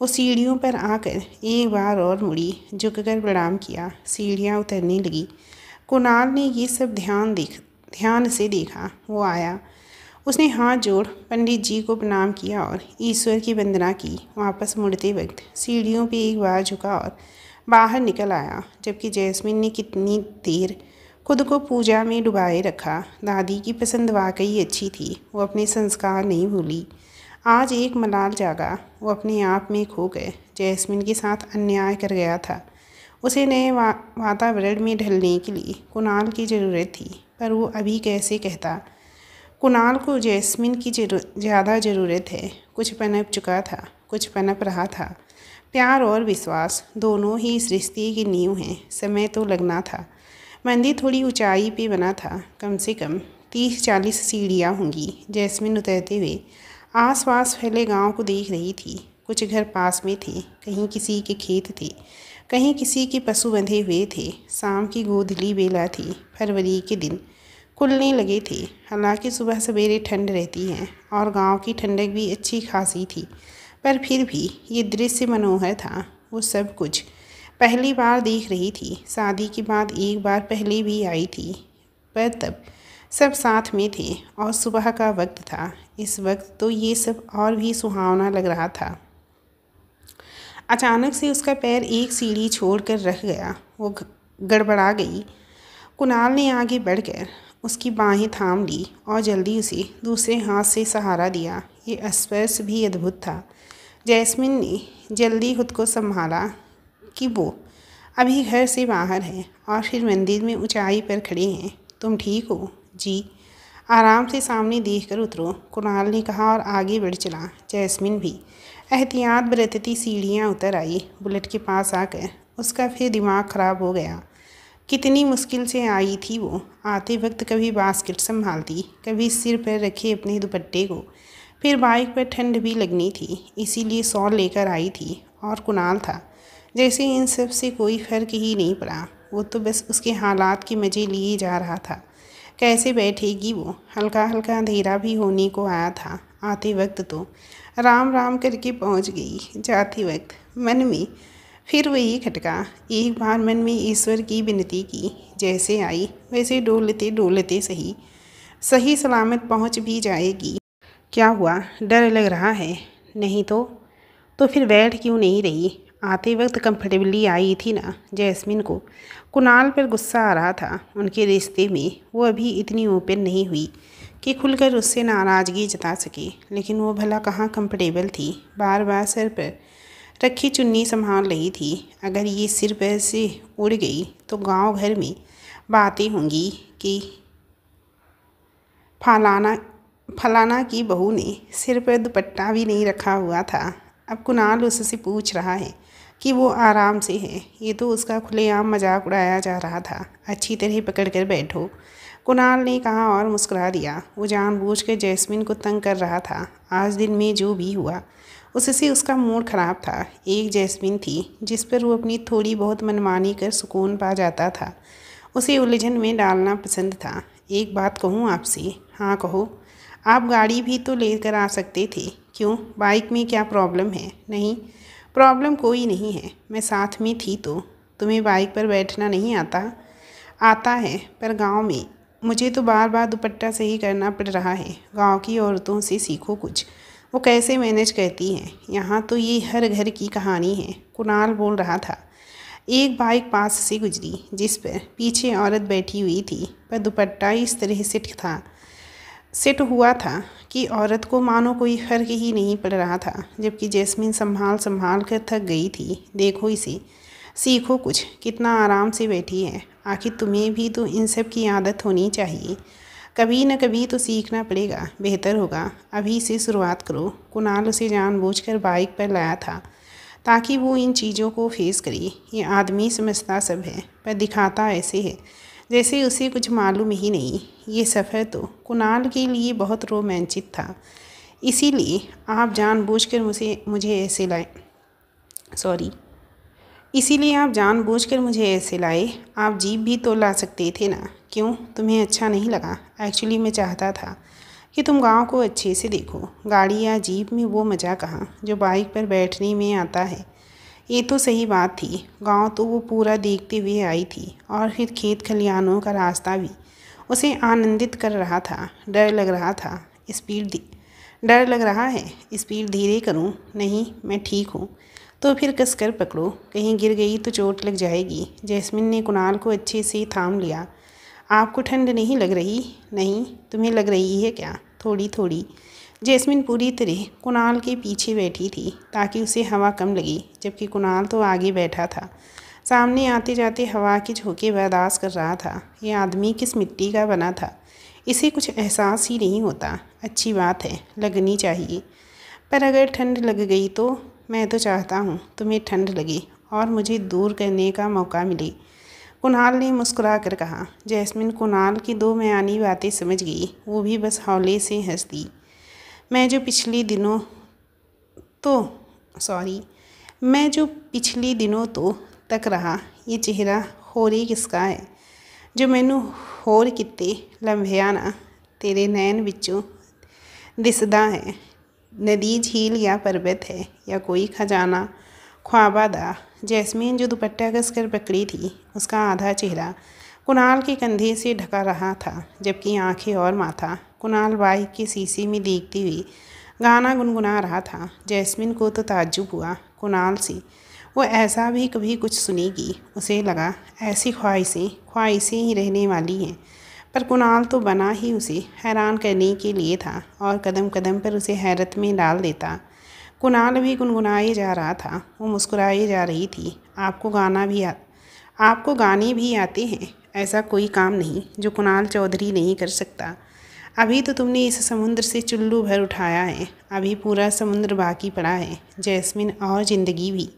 वो सीढ़ियों पर आकर एक बार और मुड़ी झुककर प्रणाम किया सीढ़ियाँ उतरने लगी कुणाल ने ये सब ध्यान देख ध्यान से देखा वो आया उसने हाथ जोड़ पंडित जी को प्रणाम किया और ईश्वर की वंदना की वापस मुड़ते वक्त सीढ़ियों पे एक बार झुका और बाहर निकल आया जबकि जैस्मिन ने कितनी देर खुद को पूजा में डुबाए रखा दादी की पसंद वाकई अच्छी थी वो अपने संस्कार नहीं भूली आज एक मलाल जागा वो अपने आप में खो गए जैस्मिन के साथ अन्याय कर गया था उसे नए वा, वातावरण में ढलने के लिए कुणाल की ज़रूरत थी पर वो अभी कैसे कहता कुणाल को जैस्मिन की ज़्यादा ज़रूरत है कुछ पनप चुका था कुछ पनप रहा था प्यार और विश्वास दोनों ही इस रिश्ते की नींव हैं समय तो लगना था मंदिर थोड़ी ऊंचाई पे बना था कम से कम तीस चालीस सीढ़ियाँ होंगी जैस्मिन उतरते हुए आस पास फैले गांव को देख रही थी कुछ घर पास में थे कहीं किसी के खेत थे कहीं किसी की पशु बंधे हुए थे शाम की गोदली बेला थी फरवरी के दिन कुलने लगे थे हालांकि सुबह सवेरे ठंड रहती है और गांव की ठंडक भी अच्छी खासी थी पर फिर भी ये दृश्य मनोहर था वो सब कुछ पहली बार देख रही थी शादी के बाद एक बार पहले भी आई थी पर तब सब साथ में थे और सुबह का वक्त था इस वक्त तो ये सब और भी सुहावना लग रहा था अचानक से उसका पैर एक सीढ़ी छोड़कर रह गया वो गड़बड़ा गई कुणाल ने आगे बढ़कर उसकी बाहें थाम ली और जल्दी उसे दूसरे हाथ से सहारा दिया ये स्पर्श भी अद्भुत था जैस्मिन ने जल्दी खुद को संभाला कि वो अभी घर से बाहर है और फिर मंदिर में ऊंचाई पर खड़े हैं तुम ठीक हो जी आराम से सामने देखकर उतरो कुणाल ने कहा और आगे बढ़ चला जैस्मिन भी एहतियात बरतती सीढ़ियाँ उतर आई बुलेट के पास आ गए उसका फिर दिमाग ख़राब हो गया कितनी मुश्किल से आई थी वो आते वक्त कभी बास्केट संभालती कभी सिर पर रखे अपने दुपट्टे को फिर बाइक पर ठंड भी लगनी थी इसीलिए सॉल लेकर आई थी और कुनाल था जैसे इन सब से कोई फ़र्क ही नहीं पड़ा वो तो बस उसके हालात के मज़े लिए जा रहा था कैसे बैठेगी वो हल्का हल्का अंधेरा भी होने को आया था आते वक्त तो राम राम करके पहुंच गई जाते वक्त मन में फिर वही खटका एक बार मन में ईश्वर की विनती की जैसे आई वैसे डोलते डोलते सही सही सलामत पहुंच भी जाएगी क्या हुआ डर लग रहा है नहीं तो तो फिर बैठ क्यों नहीं रही आते वक्त कंफर्टेबली आई थी ना जैस्मिन को कुणाल पर गुस्सा आ रहा था उनके रिश्ते में वो अभी इतनी ओपन नहीं हुई कि खुलकर उससे नाराज़गी जता सके लेकिन वो भला कहाँ कंफर्टेबल थी बार बार सर पर रखी चुन्नी संभाल रही थी अगर ये सिर पर से उड़ गई तो गांव घर में बातें होंगी कि फलाना फलाना की बहू ने सिर पर दुपट्टा भी नहीं रखा हुआ था अब कुणाल उससे पूछ रहा है कि वो आराम से है ये तो उसका खुलेआम मजाक उड़ाया जा रहा था अच्छी तरह पकड़ कर बैठो कुणाल ने कहा और मुस्कुरा दिया वो जानबूझ के जैस्मिन को तंग कर रहा था आज दिन में जो भी हुआ उससे उसका मूड ख़राब था एक जैस्मिन थी जिस पर वो अपनी थोड़ी बहुत मनमानी कर सुकून पा जाता था उसे उलझन में डालना पसंद था एक बात कहूँ आपसे हाँ कहो आप गाड़ी भी तो लेकर आ सकते थे क्यों बाइक में क्या प्रॉब्लम है नहीं प्रॉब्लम कोई नहीं है मैं साथ में थी तो तुम्हें बाइक पर बैठना नहीं आता आता है पर गांव में मुझे तो बार बार दुपट्टा से ही करना पड़ रहा है गांव की औरतों से सीखो कुछ वो कैसे मैनेज करती हैं यहाँ तो ये हर घर की कहानी है कुणाल बोल रहा था एक बाइक पास से गुजरी जिस पर पीछे औरत बैठी हुई थी पर दुपट्टा इस तरह सेट था सेट हुआ था कि औरत को मानो कोई फर्क ही नहीं पड़ रहा था जबकि जैस्मिन संभाल संभाल कर थक गई थी देखो इसे सीखो कुछ कितना आराम से बैठी है आखिर तुम्हें भी तो इन सब की आदत होनी चाहिए कभी न कभी तो सीखना पड़ेगा बेहतर होगा अभी से शुरुआत करो कुणाल उसे जानबूझकर बाइक पर लाया था ताकि वो इन चीज़ों को फेस करे ये आदमी समझता सब है पर दिखाता ऐसे है जैसे उसे कुछ मालूम ही नहीं ये सफ़र तो कुणाल के लिए बहुत रोमांचित था इसीलिए आप जानबूझकर मुझे मुझे ऐसे लाए सॉरी इसीलिए आप जानबूझकर मुझे ऐसे लाए आप जीप भी तो ला सकते थे ना क्यों तुम्हें अच्छा नहीं लगा एक्चुअली मैं चाहता था कि तुम गांव को अच्छे से देखो गाड़ी या जीप में वो मज़ा कहाँ जो बाइक पर बैठने में आता है ये तो सही बात थी गांव तो वो पूरा देखते हुए आई थी और फिर खेत खलिहानों का रास्ता भी उसे आनंदित कर रहा था डर लग रहा था स्पीड डर लग रहा है स्पीड धीरे करूँ नहीं मैं ठीक हूँ तो फिर कसकर पकड़ो कहीं गिर गई तो चोट लग जाएगी जैस्मिन ने कुणाल को अच्छे से थाम लिया आपको ठंड नहीं लग रही नहीं तुम्हें लग रही है क्या थोड़ी थोड़ी जैस्मिन पूरी तरह कुणाल के पीछे बैठी थी ताकि उसे हवा कम लगी जबकि कुणाल तो आगे बैठा था सामने आते जाते हवा के झोंके बर्दाश्त कर रहा था ये आदमी किस मिट्टी का बना था इसे कुछ एहसास ही नहीं होता अच्छी बात है लगनी चाहिए पर अगर ठंड लग गई तो मैं तो चाहता हूँ तुम्हें ठंड लगी और मुझे दूर करने का मौका मिली कुणाल ने मुस्कुरा कर कहा जैस्मिन कुणाल की दो मयानी बातें समझ गई वो भी बस हौले से हंस दी मैं जो पिछले दिनों तो सॉरी मैं जो पिछले दिनों तो तक रहा ये चेहरा होरी किसका है जो मैनू होर कितने लंबियाना तेरे नैन बिचों दिसदा है नदी झील या पर्वत है या कोई खजाना ख्वाबादा जैस्मीन जो दुपट्टा कसकर पकड़ी थी उसका आधा चेहरा कुणाल के कंधे से ढका रहा था जबकि आंखें और माथा कुणाल बाइक के सीसी में देखती हुई गाना गुनगुना रहा था जैस्मिन को तो ताज्जुब हुआ कुणाल से वो ऐसा भी कभी कुछ सुनेगी उसे लगा ऐसी ख्वाहिशें ख्वाहिशें ही रहने वाली हैं पर कुणाल तो बना ही उसे हैरान करने के लिए था और कदम कदम पर उसे हैरत में डाल देता कुणाल भी गुनगुनाए जा रहा था वो मुस्कुराई जा रही थी आपको गाना भी आ आपको गाने भी आते हैं ऐसा कोई काम नहीं जो कुणाल चौधरी नहीं कर सकता अभी तो तुमने इस समुद्र से चुल्लू भर उठाया है अभी पूरा समुद्र बाकी पड़ा है जैस्मिन और ज़िंदगी भी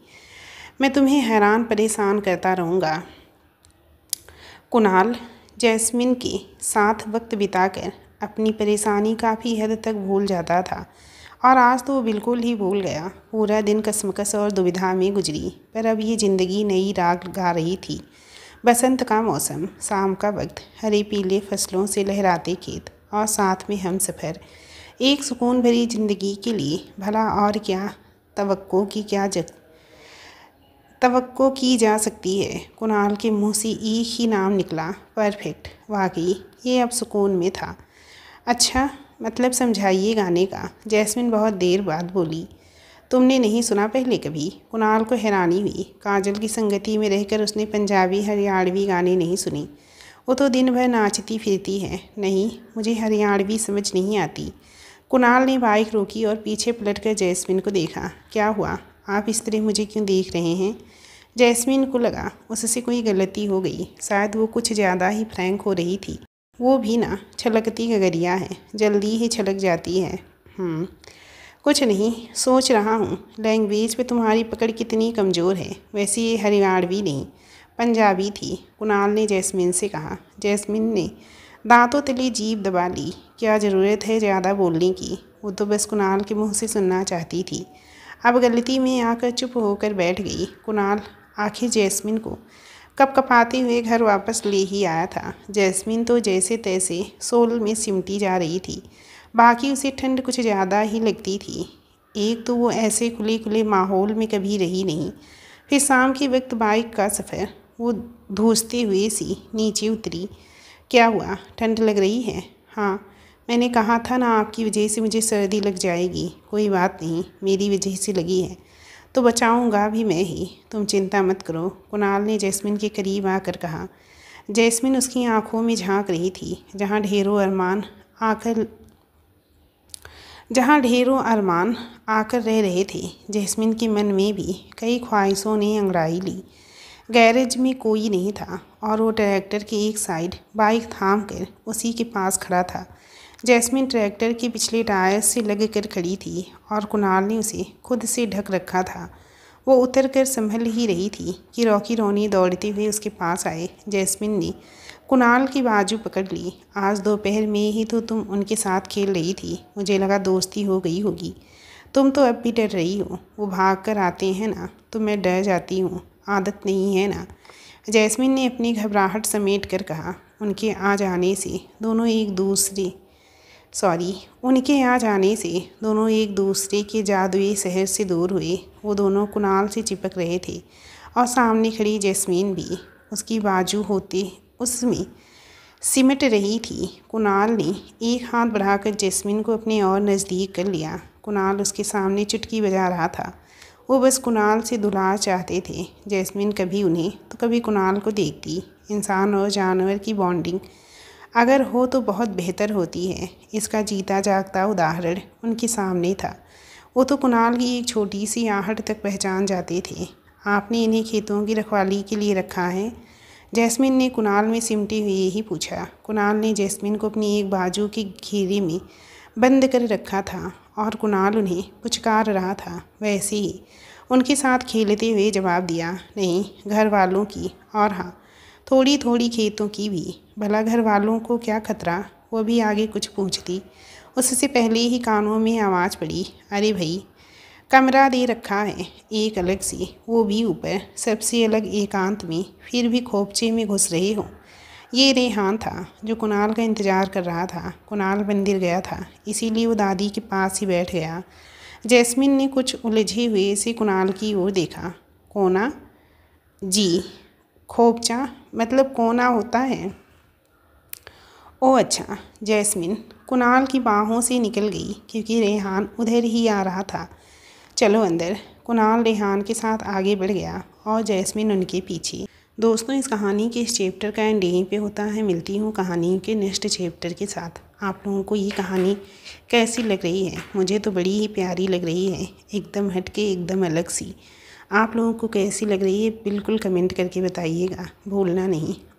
मैं तुम्हें हैरान परेशान करता रहूँगा कुणाल जैस्मिन के साथ वक्त बिताकर अपनी परेशानी काफ़ी हद तक भूल जाता था और आज तो वो बिल्कुल ही भूल गया पूरा दिन कसमकस और दुविधा में गुजरी पर अब ये ज़िंदगी नई राग गा रही थी बसंत का मौसम शाम का वक्त हरे पीले फसलों से लहराते खेत और साथ में हम सफ़र एक सुकून भरी ज़िंदगी के लिए भला और क्या तवक्को की क्या जग तो की जा सकती है कुणाल के मुंह से एक ही नाम निकला परफेक्ट वाकई ये अब सुकून में था अच्छा मतलब समझाइए गाने का जैस्मिन बहुत देर बाद बोली तुमने नहीं सुना पहले कभी कुणाल को हैरानी हुई काजल की संगति में रहकर उसने पंजाबी हरियाणवी गाने नहीं सुने वो तो दिन भर नाचती फिरती है नहीं मुझे हरियाणवी समझ नहीं आती कुणाल ने बाइक रोकी और पीछे पलटकर जैस्मिन को देखा क्या हुआ आप इस तरह मुझे क्यों देख रहे हैं जैस्मिन को लगा उससे कोई गलती हो गई शायद वो कुछ ज़्यादा ही फ्रैंक हो रही थी वो भी ना छलकती गगरिया है जल्दी ही छलक जाती है हम्म। कुछ नहीं सोच रहा हूँ लैंग्वेज पे तुम्हारी पकड़ कितनी कमज़ोर है वैसे ये हरियाणवी नहीं पंजाबी थी कुणाल ने जैस्मिन से कहा जैस्मिन ने दांतों तले जीप दबा ली क्या ज़रूरत है ज़्यादा बोलने की वो तो बस कुणाल के मुँह से सुनना चाहती थी अब गलती में आकर चुप होकर बैठ गई कुणाल आखिर जैस्मिन को कप कपाते हुए घर वापस ले ही आया था जैस्मिन तो जैसे तैसे सोल में सिमटी जा रही थी बाकी उसे ठंड कुछ ज़्यादा ही लगती थी एक तो वो ऐसे खुले खुले माहौल में कभी रही नहीं फिर शाम के वक्त बाइक का सफ़र वो धूसते हुए सी नीचे उतरी क्या हुआ ठंड लग रही है हाँ मैंने कहा था ना आपकी वजह से मुझे सर्दी लग जाएगी कोई बात नहीं मेरी वजह से लगी है तो बचाऊंगा भी मैं ही तुम चिंता मत करो कुणाल ने जैस्मिन के करीब आकर कहा जैस्मिन उसकी आंखों में झांक रही थी जहाँ ढेरों अरमान आकर जहाँ ढेरों अरमान आकर रह रहे थे जैस्मिन के मन में भी कई ख्वाहिशों ने अंगड़ाई ली गैरेज में कोई नहीं था और वो ट्रैक्टर के एक साइड बाइक थाम कर उसी के पास खड़ा था जैस्मिन ट्रैक्टर की पिछली टायर से लग कर खड़ी थी और कुणाल ने उसे खुद से ढक रखा था वो उतर कर संभल ही रही थी कि रॉकी रोनी दौड़ते हुए उसके पास आए जैस्मिन ने कुणाल की बाजू पकड़ ली आज दोपहर में ही तो तुम उनके साथ खेल रही थी मुझे लगा दोस्ती हो गई होगी तुम तो अब भी डर रही हो वो भाग कर आते हैं ना तो मैं डर जाती हूँ आदत नहीं है ना जैस्मिन ने अपनी घबराहट समेट कर कहा उनके आ जाने से दोनों एक दूसरे सॉरी उनके यहाँ जाने से दोनों एक दूसरे के जादुई शहर से दूर हुए वो दोनों कुनाल से चिपक रहे थे और सामने खड़ी जैस्मीन भी उसकी बाजू होते उसमें सिमट रही थी कुनाल ने एक हाथ बढ़ाकर जैस्मिन को अपने और नज़दीक कर लिया कुनाल उसके सामने चुटकी बजा रहा था वो बस कुनाल से दुलार चाहते थे जैस्मिन कभी उन्हें तो कभी कुनाल को देखती इंसान और जानवर की बॉन्डिंग अगर हो तो बहुत बेहतर होती है इसका जीता जागता उदाहरण उनके सामने था वो तो कुणाल की एक छोटी सी आहट तक पहचान जाते थे आपने इन्हें खेतों की रखवाली के लिए रखा है जैस्मिन ने कुणाल में सिमटे हुए ही पूछा कुणाल ने जैस्मिन को अपनी एक बाजू के घेरे में बंद कर रखा था और कुणाल उन्हें पुचकार रहा था वैसे ही उनके साथ खेलते हुए जवाब दिया नहीं घर वालों की और हाँ थोड़ी थोड़ी खेतों की भी भला घर वालों को क्या खतरा वो भी आगे कुछ पूछती उससे पहले ही कानों में आवाज़ पड़ी अरे भाई कमरा दे रखा है एक अलग से वो भी ऊपर सबसे अलग एकांत में फिर भी खोपचे में घुस रहे हो ये रेहान था जो कुणाल का इंतज़ार कर रहा था कुणाल मंदिर गया था इसीलिए वो दादी के पास ही बैठ गया जैस्मिन ने कुछ उलझे हुए से कुणाल की ओर देखा कोना जी खोपचा मतलब कोना होता है ओ अच्छा जैस्मिन कुणाल की बाहों से निकल गई क्योंकि रेहान उधर ही आ रहा था चलो अंदर कुणाल रेहान के साथ आगे बढ़ गया और जैस्मिन उनके पीछे दोस्तों इस कहानी के इस चैप्टर का एंड यहीं पे होता है मिलती हूँ कहानी के नेक्स्ट चैप्टर के साथ आप लोगों को ये कहानी कैसी लग रही है मुझे तो बड़ी ही प्यारी लग रही है एकदम हटके एकदम अलग सी आप लोगों को कैसी लग रही है बिल्कुल कमेंट करके बताइएगा भूलना नहीं